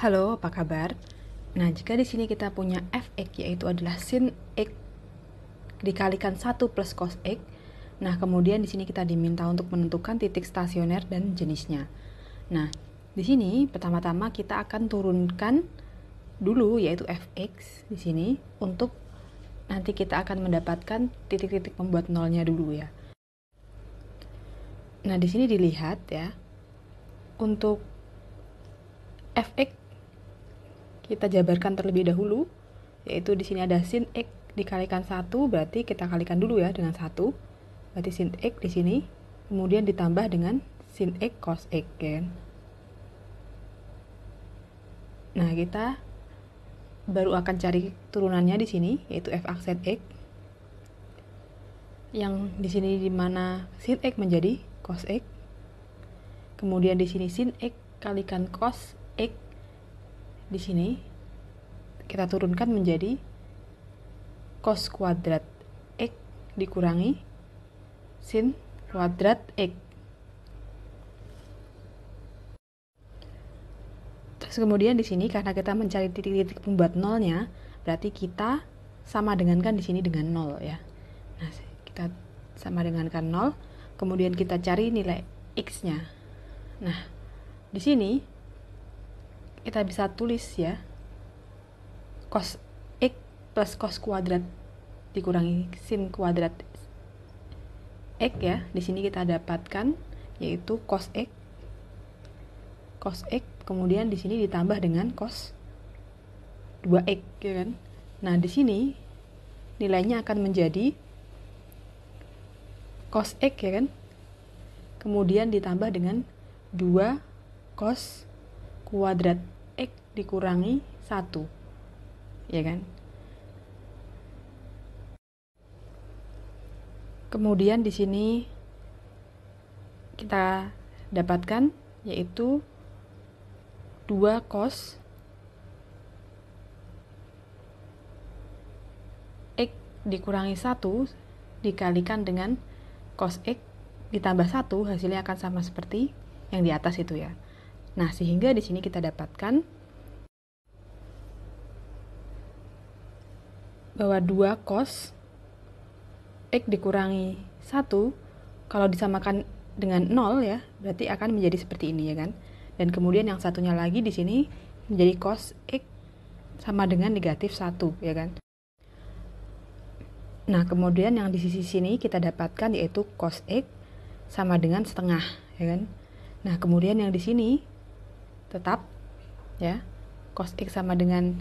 Halo, apa kabar? Nah, jika di sini kita punya fx yaitu adalah sin x dikalikan 1 plus cos x, nah kemudian di sini kita diminta untuk menentukan titik stasioner dan jenisnya. Nah, di sini pertama-tama kita akan turunkan dulu yaitu fx di sini untuk nanti kita akan mendapatkan titik-titik pembuat nolnya dulu ya. Nah, di sini dilihat ya. Untuk fx kita jabarkan terlebih dahulu, yaitu di sini ada sin x dikalikan 1, berarti kita kalikan dulu ya dengan 1. Berarti sin x di sini, kemudian ditambah dengan sin x cos x, ya kan? Nah, kita baru akan cari turunannya di sini, yaitu f aksen x. Yang di sini di mana sin x menjadi cos x. Kemudian di sini sin x kalikan cos di sini kita turunkan menjadi cos kuadrat x dikurangi sin kuadrat x. Terus kemudian di sini karena kita mencari titik-titik pembuat nolnya, berarti kita sama dengankan di sini dengan nol ya. Nah, kita sama dengankan nol, kemudian kita cari nilai x-nya. Nah, di sini kita bisa tulis ya cos x plus cos kuadrat dikurangi sin kuadrat x ya di sini kita dapatkan yaitu cos x cos x kemudian di sini ditambah dengan cos 2x ya kan nah di sini nilainya akan menjadi cos x ya kan kemudian ditambah dengan 2 cos kuadrat X dikurangi 1. Ya kan? Kemudian di sini kita dapatkan yaitu 2 cos x dikurangi 1 dikalikan dengan cos x ditambah 1 hasilnya akan sama seperti yang di atas itu ya. Nah, sehingga di sini kita dapatkan bahwa 2 cos X dikurangi 1 kalau disamakan dengan 0 ya, berarti akan menjadi seperti ini ya kan. Dan kemudian yang satunya lagi di sini menjadi cos X sama dengan negatif 1 ya kan. Nah, kemudian yang di sisi sini kita dapatkan yaitu cos X sama dengan setengah, ya kan? Nah, kemudian yang di sini tetap ya cos x sama dengan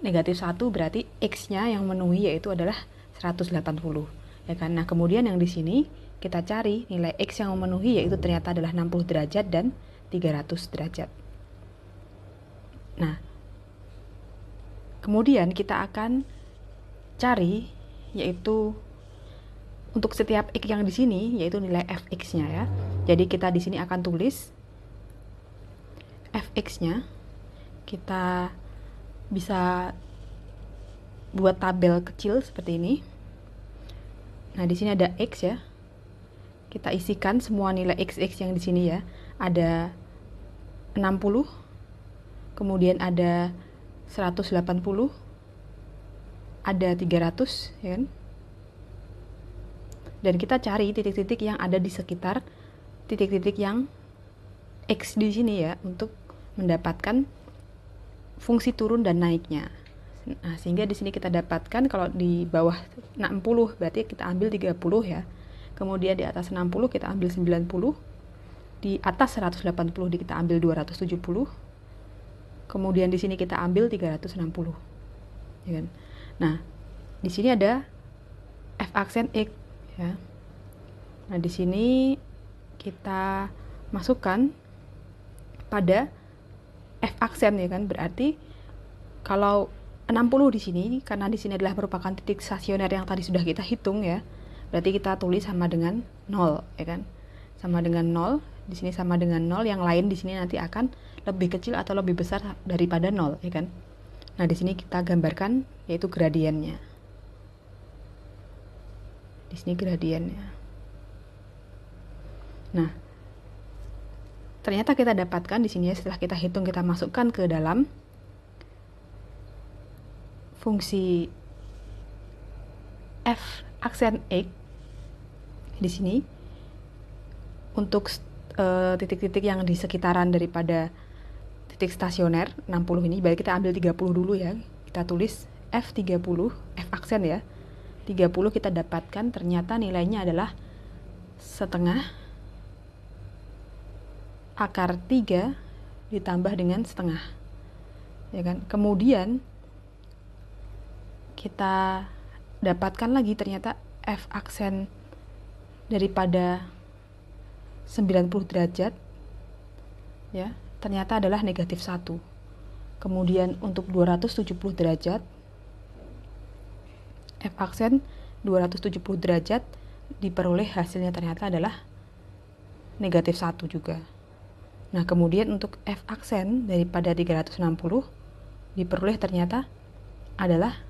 negatif 1 berarti x-nya yang memenuhi yaitu adalah 180 ya kan nah kemudian yang di sini kita cari nilai x yang memenuhi yaitu ternyata adalah 60 derajat dan 300 derajat nah kemudian kita akan cari yaitu untuk setiap x yang di sini yaitu nilai fx-nya ya jadi kita di sini akan tulis FX-nya kita bisa buat tabel kecil seperti ini. Nah, di sini ada X ya. Kita isikan semua nilai XX yang di sini ya. Ada 60, kemudian ada 180, ada 300 ya kan? Dan kita cari titik-titik yang ada di sekitar titik-titik yang X di sini ya untuk mendapatkan fungsi turun dan naiknya. Nah, sehingga di sini kita dapatkan kalau di bawah 60 berarti kita ambil 30 ya. Kemudian di atas 60 kita ambil 90. Di atas 180 kita ambil 270. Kemudian di sini kita ambil 360. Ya kan? Nah, di sini ada F aksen X ya. Nah, di sini kita masukkan pada F aksen ya kan berarti kalau 60 di sini karena di sini adalah merupakan titik stasioner yang tadi sudah kita hitung ya. Berarti kita tulis sama dengan 0 ya kan. Sama dengan 0, di sini sama dengan 0, yang lain di sini nanti akan lebih kecil atau lebih besar daripada 0 ya kan. Nah, di sini kita gambarkan yaitu gradiennya. Di sini gradiennya. Nah, ternyata kita dapatkan di sini ya setelah kita hitung kita masukkan ke dalam fungsi f aksen x di sini untuk eh, titik-titik uh, yang di sekitaran daripada titik stasioner 60 ini baik kita ambil 30 dulu ya kita tulis F30 F aksen ya 30 kita dapatkan ternyata nilainya adalah setengah akar 3 ditambah dengan setengah. Ya kan? Kemudian kita dapatkan lagi ternyata f aksen daripada 90 derajat ya, ternyata adalah negatif 1. Kemudian untuk 270 derajat f aksen 270 derajat diperoleh hasilnya ternyata adalah negatif 1 juga. Nah, kemudian untuk f aksen daripada 360 diperoleh ternyata adalah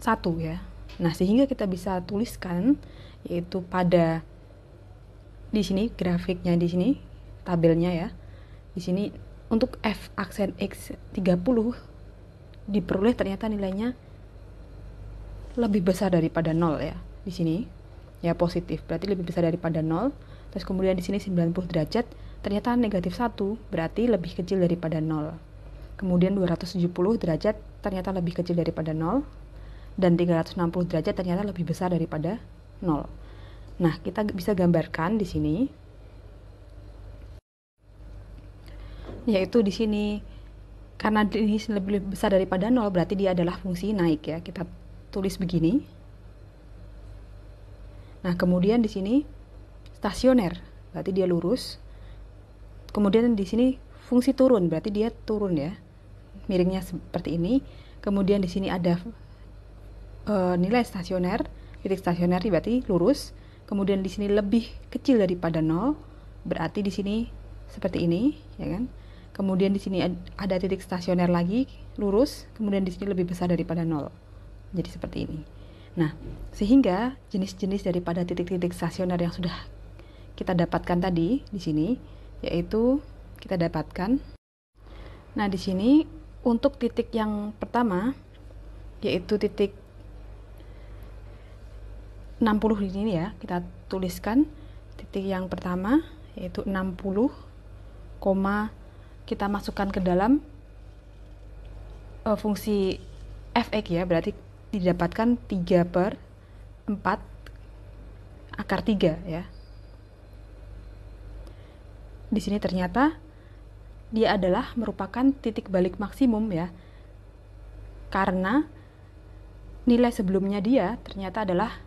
1 ya. Nah, sehingga kita bisa tuliskan yaitu pada di sini grafiknya di sini tabelnya ya. Di sini untuk f aksen x 30 diperoleh ternyata nilainya lebih besar daripada 0 ya di sini. Ya positif, berarti lebih besar daripada 0 terus kemudian di sini 90 derajat, ternyata negatif 1, berarti lebih kecil daripada 0. Kemudian 270 derajat ternyata lebih kecil daripada 0, dan 360 derajat ternyata lebih besar daripada 0. Nah, kita bisa gambarkan di sini, yaitu di sini karena ini lebih besar daripada 0 berarti dia adalah fungsi naik ya. Kita tulis begini. Nah, kemudian di sini stasioner, berarti dia lurus. Kemudian di sini fungsi turun, berarti dia turun ya. Miringnya seperti ini. Kemudian di sini ada e, nilai stasioner, titik stasioner berarti lurus. Kemudian di sini lebih kecil daripada nol, berarti di sini seperti ini, ya kan? Kemudian di sini ada titik stasioner lagi, lurus. Kemudian di sini lebih besar daripada nol, jadi seperti ini. Nah, sehingga jenis-jenis daripada titik-titik stasioner yang sudah kita dapatkan tadi di sini, yaitu kita dapatkan. Nah, di sini untuk titik yang pertama, yaitu titik 60 di sini ya, kita tuliskan titik yang pertama, yaitu 60, koma kita masukkan ke dalam uh, fungsi fx ya, berarti didapatkan 3 per 4 akar 3 ya di sini ternyata dia adalah merupakan titik balik maksimum ya. Karena nilai sebelumnya dia ternyata adalah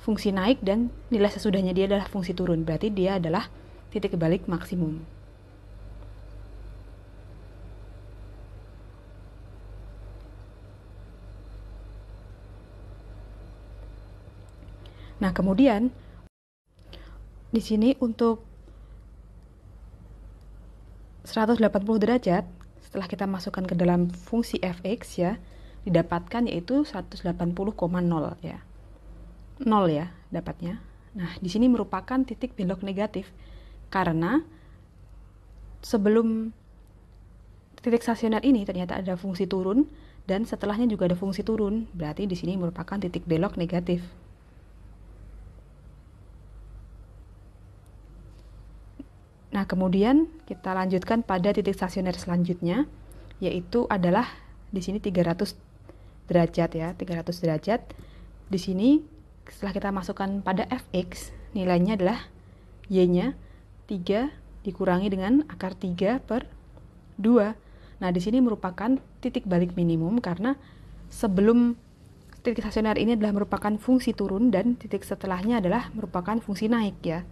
fungsi naik dan nilai sesudahnya dia adalah fungsi turun. Berarti dia adalah titik balik maksimum. Nah, kemudian di sini untuk 180 derajat setelah kita masukkan ke dalam fungsi fx ya didapatkan yaitu 180,0 ya 0 ya dapatnya nah di sini merupakan titik belok negatif karena sebelum titik stasioner ini ternyata ada fungsi turun dan setelahnya juga ada fungsi turun berarti di sini merupakan titik belok negatif Nah, kemudian kita lanjutkan pada titik stasioner selanjutnya, yaitu adalah di sini 300 derajat ya, 300 derajat. Di sini setelah kita masukkan pada fx, nilainya adalah y-nya 3 dikurangi dengan akar 3 per 2. Nah, di sini merupakan titik balik minimum karena sebelum titik stasioner ini adalah merupakan fungsi turun dan titik setelahnya adalah merupakan fungsi naik ya.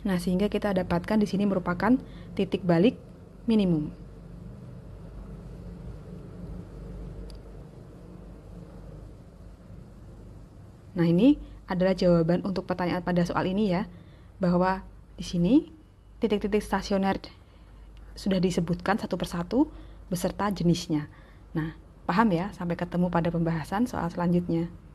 Nah, sehingga kita dapatkan di sini merupakan titik balik minimum. Nah, ini adalah jawaban untuk pertanyaan pada soal ini ya, bahwa di sini titik-titik stasioner sudah disebutkan satu persatu beserta jenisnya. Nah, paham ya? Sampai ketemu pada pembahasan soal selanjutnya.